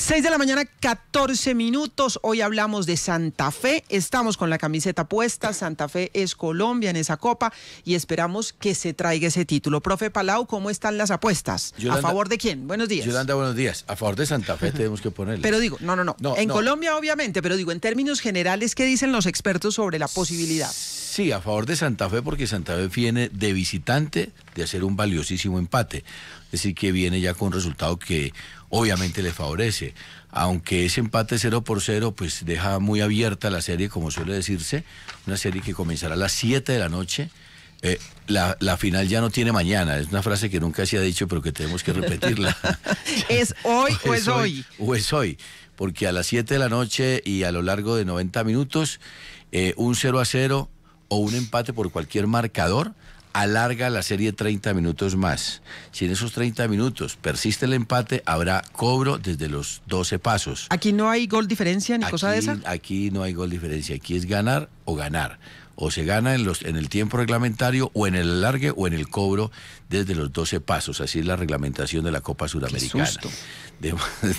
6 de la mañana, 14 minutos. Hoy hablamos de Santa Fe. Estamos con la camiseta puesta. Santa Fe es Colombia en esa copa y esperamos que se traiga ese título. Profe Palau, ¿cómo están las apuestas? ¿A favor de quién? Buenos días. Yolanda, buenos días. A favor de Santa Fe tenemos que ponerle. Pero digo, no, no, no. en Colombia, obviamente, pero digo, en términos generales, ¿qué dicen los expertos sobre la posibilidad? Sí, a favor de Santa Fe, porque Santa Fe viene de visitante de hacer un valiosísimo empate. Es decir, que viene ya con un resultado que obviamente le favorece. Aunque ese empate 0 por 0, pues deja muy abierta la serie, como suele decirse, una serie que comenzará a las 7 de la noche. Eh, la, final ya no tiene mañana, es una frase que nunca se ha dicho, pero que tenemos que repetirla. ¿Es hoy o es, hoy? O es hoy, porque a las 7 de la noche y a lo largo de 90 minutos, eh, un 0 a 0 o un empate por cualquier marcador, alarga la serie 30 minutos más. Si en esos 30 minutos persiste el empate, habrá cobro desde los 12 pasos. ¿Aquí no hay gol diferencia ni cosa de esa? Aquí no hay gol diferencia, aquí es ganar o ganar o se gana en, los, en el tiempo reglamentario o en el alargue o en el cobro desde los 12 pasos. Así es la reglamentación de la Copa Sudamericana.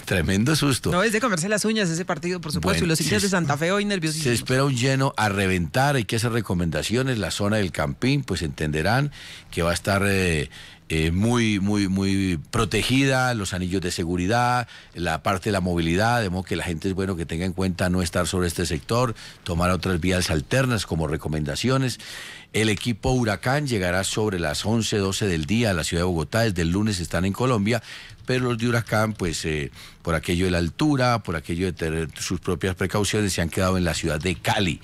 tremendo susto. No es de comerse las uñas ese partido, por supuesto. y los hinchas de Santa Fe hoy nerviosos. Se espera un lleno a reventar, hay que hacer recomendaciones. La zona del Campín, pues entenderán que va a estar eh, eh, muy, muy, muy protegida, los anillos de seguridad, la parte de la movilidad, de modo que la gente es bueno que tenga en cuenta no estar sobre este sector, tomar otras vías alternas como recomendaciones. El equipo Huracán llegará sobre las 11, 12 del día a la ciudad de Bogotá. Desde el lunes están en Colombia pero los de Huracán, pues eh, por aquello de la altura, por aquello de tener sus propias precauciones, se han quedado en la ciudad de Cali.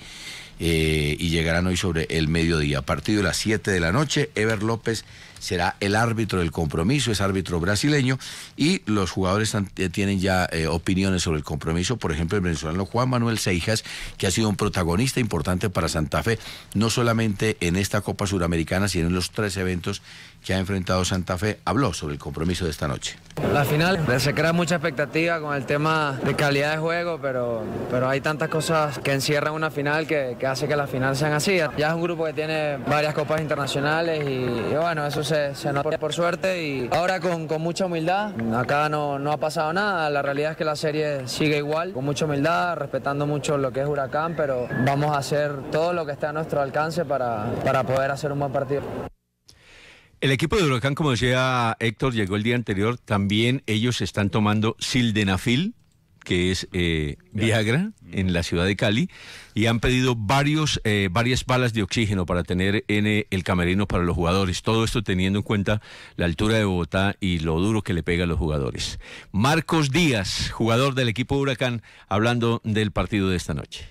Eh, y llegarán hoy sobre el mediodía. A partir de las 7 de la noche, Ever López será el árbitro del compromiso, es árbitro brasileño, y los jugadores eh, tienen ya opiniones sobre el compromiso. Por ejemplo, el venezolano Juan Manuel Seijas, que ha sido un protagonista importante para Santa Fe, no solamente en esta Copa Suramericana, sino en los tres eventos que ha enfrentado Santa Fe, habló sobre el compromiso de esta noche. La final se crea mucha expectativa con el tema de calidad de juego, pero, pero hay tantas cosas que encierran una final que, que hace que la final sean así. Ya es un grupo que tiene varias copas internacionales y, bueno, eso se, se nota por, suerte y ahora con, mucha humildad, acá no, ha pasado nada, la realidad es que la serie sigue igual, con mucha humildad, respetando mucho lo que es Huracán, pero vamos a hacer todo lo que esté a nuestro alcance para poder hacer un buen partido. El equipo de Huracán, como decía Héctor, llegó el día anterior. También ellos están tomando sildenafil, que es eh, Viagra, en la ciudad de Cali, y han pedido varios, eh, varias balas de oxígeno para tener en eh, el camerino para los jugadores. Todo esto teniendo en cuenta la altura de Bogotá y lo duro que le pega a los jugadores. Marcos Díaz, jugador del equipo Huracán, hablando del partido de esta noche.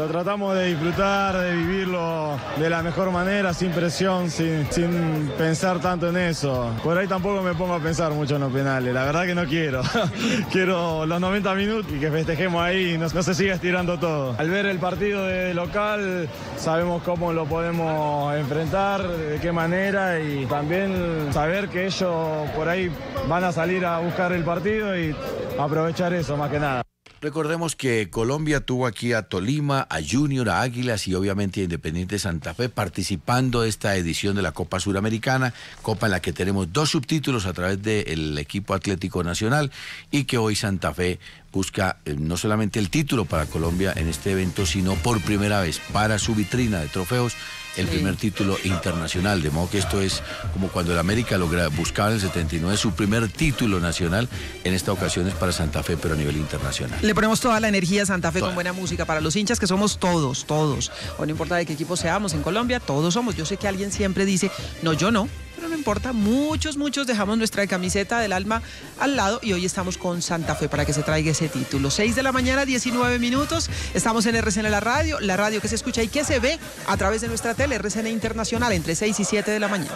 Lo tratamos de disfrutar, de vivirlo de la mejor manera, sin presión, sin, pensar tanto en eso. Por ahí tampoco me pongo a pensar mucho en los penales, la verdad que no quiero. quiero los 90 minutos y que festejemos ahí, no, no se siga estirando todo. Al ver el partido de local, sabemos cómo lo podemos enfrentar, de qué manera y también saber que ellos por ahí van a salir a buscar el partido y aprovechar eso más que nada. Recordemos que Colombia tuvo aquí a Tolima, a Junior, a Águilas y obviamente a Independiente Santa Fe participando de esta edición de la Copa Suramericana, Copa en la que tenemos dos subtítulos a través del equipo Atlético Nacional y que hoy Santa Fe busca eh, no solamente el título para Colombia en este evento, sino por primera vez para su vitrina de trofeos el primer título internacional, de modo que esto es como cuando el América logra, buscaba en el 79 su primer título nacional, en esta ocasión es para Santa Fe, pero a nivel internacional. Le ponemos toda la energía a Santa Fe con buena música, para los hinchas que somos todos, todos, o no importa de qué equipo seamos en Colombia, todos somos, yo sé que alguien siempre dice, no, yo no, pero no importa, muchos, muchos dejamos nuestra camiseta del alma al lado y hoy estamos con Santa Fe para que se traiga ese título. 6 de la mañana, 19 minutos, estamos en RCN La Radio, la radio que se escucha y que se ve a través de nuestra tele RCN Internacional entre 6 y 7 de la mañana.